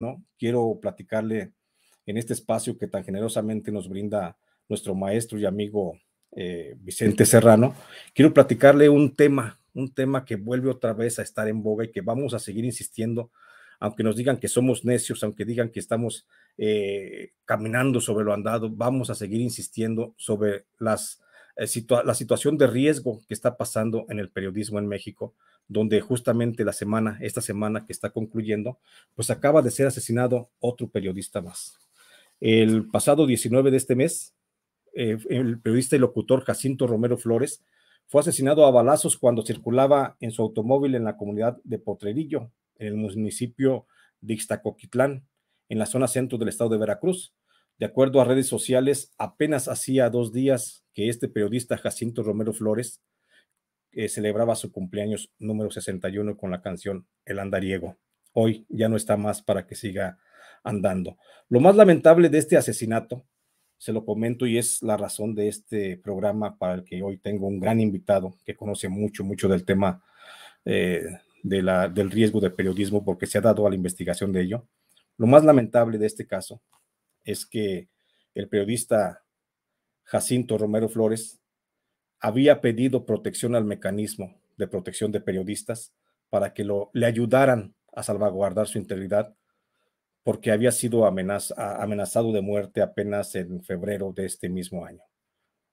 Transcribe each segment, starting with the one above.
¿no? Quiero platicarle en este espacio que tan generosamente nos brinda nuestro maestro y amigo eh, Vicente Serrano, quiero platicarle un tema, un tema que vuelve otra vez a estar en boga y que vamos a seguir insistiendo, aunque nos digan que somos necios, aunque digan que estamos eh, caminando sobre lo andado, vamos a seguir insistiendo sobre las eh, la situación de riesgo que está pasando en el periodismo en México, donde justamente la semana, esta semana que está concluyendo, pues acaba de ser asesinado otro periodista más. El pasado 19 de este mes, eh, el periodista y locutor Jacinto Romero Flores fue asesinado a balazos cuando circulaba en su automóvil en la comunidad de Potrerillo, en el municipio de Ixtacoquitlán, en la zona centro del estado de Veracruz. De acuerdo a redes sociales, apenas hacía dos días que este periodista Jacinto Romero Flores eh, celebraba su cumpleaños número 61 con la canción El Andariego. Hoy ya no está más para que siga andando. Lo más lamentable de este asesinato, se lo comento y es la razón de este programa para el que hoy tengo un gran invitado que conoce mucho, mucho del tema eh, de la, del riesgo de periodismo porque se ha dado a la investigación de ello. Lo más lamentable de este caso es que el periodista Jacinto Romero Flores había pedido protección al mecanismo de protección de periodistas para que lo, le ayudaran a salvaguardar su integridad porque había sido amenazado de muerte apenas en febrero de este mismo año.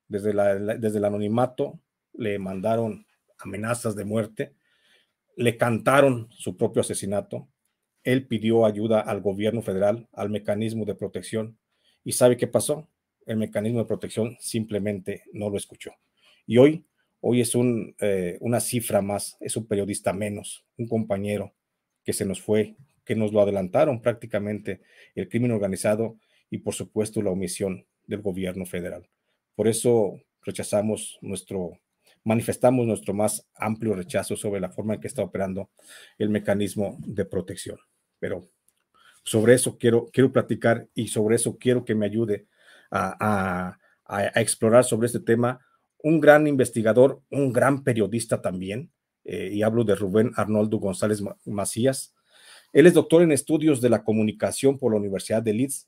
Desde, desde el anonimato le mandaron amenazas de muerte, le cantaron su propio asesinato él pidió ayuda al gobierno federal, al mecanismo de protección. ¿Y sabe qué pasó? El mecanismo de protección simplemente no lo escuchó. Y hoy, hoy es eh, una cifra más, es un periodista menos, un compañero que se nos fue, que nos lo adelantaron prácticamente el crimen organizado y por supuesto la omisión del gobierno federal. Por eso rechazamos nuestro, manifestamos nuestro más amplio rechazo sobre la forma en que está operando el mecanismo de protección pero sobre eso quiero, quiero platicar y sobre eso quiero que me ayude a, explorar sobre este tema un gran investigador, un gran periodista también, eh, y hablo de Rubén Arnoldo González Macías. Él es doctor en estudios de la comunicación por la Universidad de Leeds